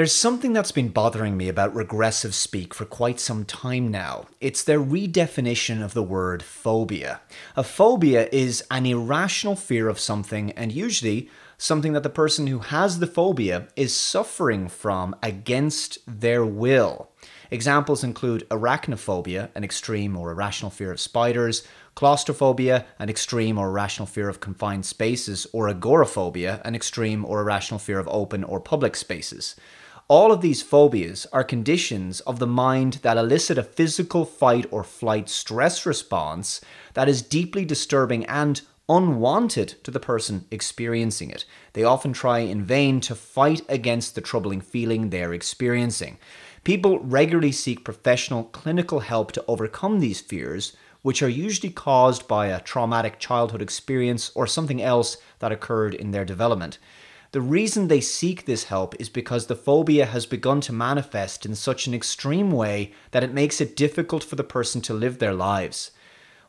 There's something that's been bothering me about regressive speak for quite some time now. It's their redefinition of the word phobia. A phobia is an irrational fear of something, and usually something that the person who has the phobia is suffering from against their will. Examples include arachnophobia, an extreme or irrational fear of spiders, claustrophobia, an extreme or irrational fear of confined spaces, or agoraphobia, an extreme or irrational fear of open or public spaces. All of these phobias are conditions of the mind that elicit a physical fight or flight stress response that is deeply disturbing and unwanted to the person experiencing it. They often try in vain to fight against the troubling feeling they're experiencing. People regularly seek professional clinical help to overcome these fears, which are usually caused by a traumatic childhood experience or something else that occurred in their development. The reason they seek this help is because the phobia has begun to manifest in such an extreme way that it makes it difficult for the person to live their lives.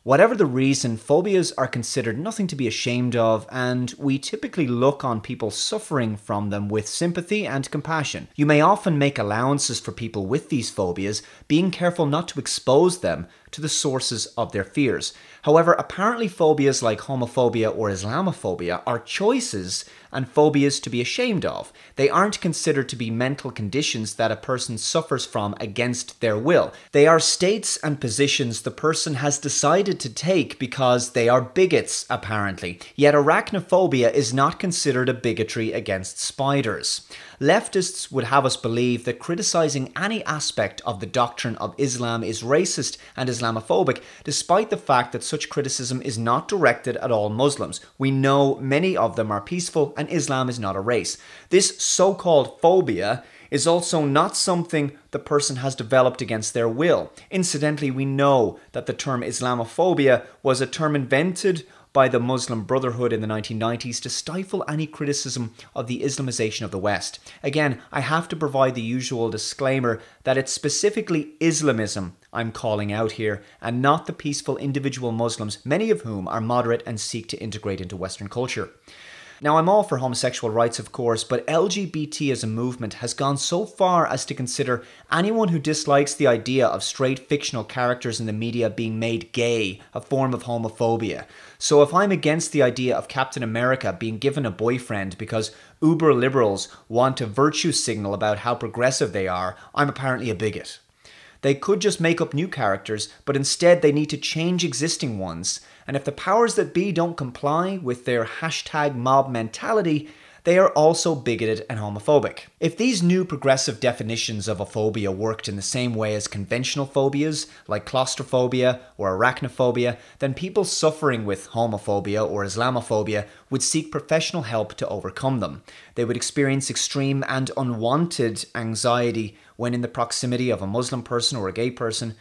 Whatever the reason, phobias are considered nothing to be ashamed of, and we typically look on people suffering from them with sympathy and compassion. You may often make allowances for people with these phobias, being careful not to expose them to the sources of their fears. However, apparently, phobias like homophobia or Islamophobia are choices and phobias to be ashamed of. They aren't considered to be mental conditions that a person suffers from against their will. They are states and positions the person has decided to take because they are bigots, apparently. Yet, arachnophobia is not considered a bigotry against spiders. Leftists would have us believe that criticizing any aspect of the doctrine of Islam is racist and is Islamophobic, despite the fact that such criticism is not directed at all Muslims. We know many of them are peaceful and Islam is not a race. This so called phobia is also not something the person has developed against their will. Incidentally, we know that the term Islamophobia was a term invented by the Muslim Brotherhood in the 1990s to stifle any criticism of the Islamization of the West. Again, I have to provide the usual disclaimer that it's specifically Islamism I'm calling out here, and not the peaceful individual Muslims, many of whom are moderate and seek to integrate into Western culture. Now, I'm all for homosexual rights, of course, but LGBT as a movement has gone so far as to consider anyone who dislikes the idea of straight fictional characters in the media being made gay a form of homophobia. So if I'm against the idea of Captain America being given a boyfriend because uber liberals want a virtue signal about how progressive they are, I'm apparently a bigot. They could just make up new characters, but instead they need to change existing ones and if the powers that be don't comply with their hashtag mob mentality, they are also bigoted and homophobic. If these new progressive definitions of a phobia worked in the same way as conventional phobias, like claustrophobia or arachnophobia, then people suffering with homophobia or Islamophobia would seek professional help to overcome them. They would experience extreme and unwanted anxiety when in the proximity of a Muslim person or a gay person.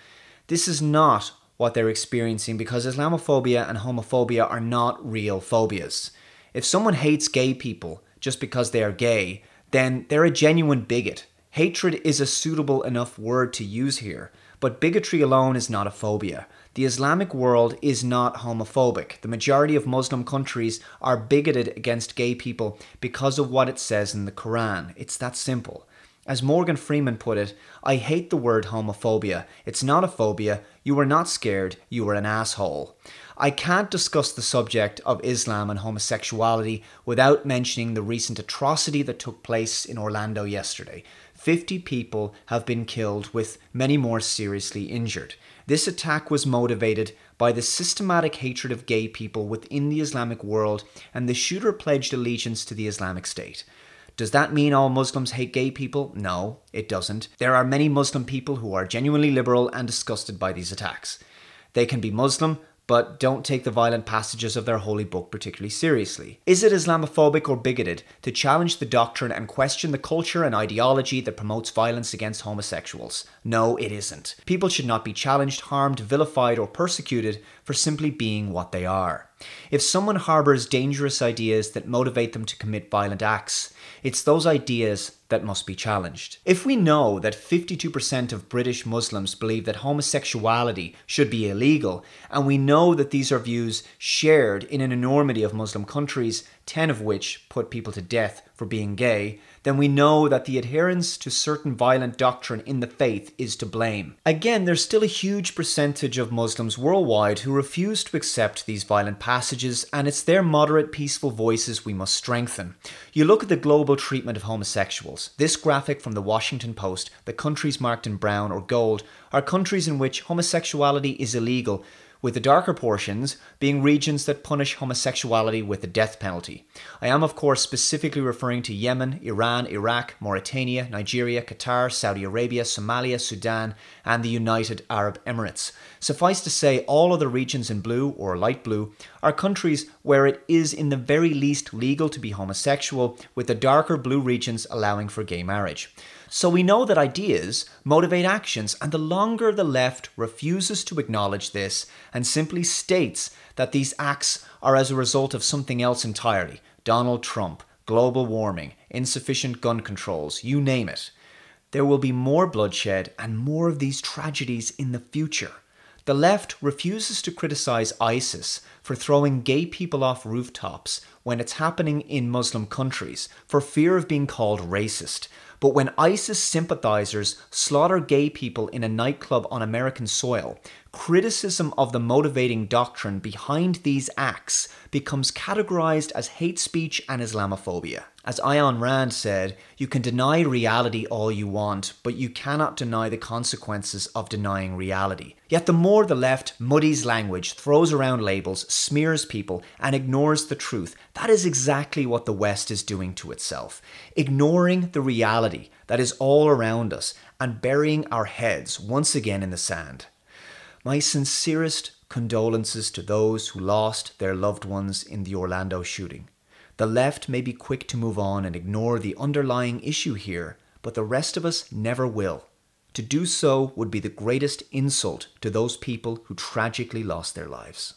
This is not what they're experiencing because Islamophobia and homophobia are not real phobias. If someone hates gay people just because they are gay, then they're a genuine bigot. Hatred is a suitable enough word to use here, but bigotry alone is not a phobia. The Islamic world is not homophobic. The majority of Muslim countries are bigoted against gay people because of what it says in the Quran. It's that simple. As Morgan Freeman put it, I hate the word homophobia. It's not a phobia. You were not scared. You were an asshole. I can't discuss the subject of Islam and homosexuality without mentioning the recent atrocity that took place in Orlando yesterday. 50 people have been killed, with many more seriously injured. This attack was motivated by the systematic hatred of gay people within the Islamic world, and the shooter pledged allegiance to the Islamic State. Does that mean all Muslims hate gay people? No, it doesn't. There are many Muslim people who are genuinely liberal and disgusted by these attacks. They can be Muslim, but don't take the violent passages of their holy book particularly seriously. Is it Islamophobic or bigoted to challenge the doctrine and question the culture and ideology that promotes violence against homosexuals? No, it isn't. People should not be challenged, harmed, vilified, or persecuted for simply being what they are. If someone harbors dangerous ideas that motivate them to commit violent acts, it's those ideas that must be challenged. If we know that 52% of British Muslims believe that homosexuality should be illegal, and we know that these are views shared in an enormity of Muslim countries, 10 of which put people to death for being gay, then we know that the adherence to certain violent doctrine in the faith is to blame. Again, there's still a huge percentage of Muslims worldwide who refuse to accept these violent passages, and it's their moderate, peaceful voices we must strengthen. You look at the global treatment of homosexuals. This graphic from the Washington Post, the countries marked in brown or gold, are countries in which homosexuality is illegal, with the darker portions being regions that punish homosexuality with the death penalty. I am, of course, specifically referring to Yemen, Iran, Iraq, Mauritania, Nigeria, Qatar, Saudi Arabia, Somalia, Sudan, and the United Arab Emirates. Suffice to say, all other regions in blue or light blue are countries where it is in the very least legal to be homosexual, with the darker blue regions allowing for gay marriage. So we know that ideas motivate actions, and the longer the left refuses to acknowledge this and simply states that these acts are as a result of something else entirely Donald Trump, global warming, insufficient gun controls, you name it there will be more bloodshed and more of these tragedies in the future. The left refuses to criticize ISIS for throwing gay people off rooftops when it's happening in Muslim countries for fear of being called racist. But when ISIS sympathizers slaughter gay people in a nightclub on American soil, criticism of the motivating doctrine behind these acts becomes categorized as hate speech and Islamophobia. As Ayn Rand said, you can deny reality all you want, but you cannot deny the consequences of denying reality. Yet the more the left muddies language, throws around labels, smears people, and ignores the truth, that is exactly what the West is doing to itself. Ignoring the reality that is all around us and burying our heads once again in the sand. My sincerest condolences to those who lost their loved ones in the Orlando shooting. The left may be quick to move on and ignore the underlying issue here, but the rest of us never will. To do so would be the greatest insult to those people who tragically lost their lives.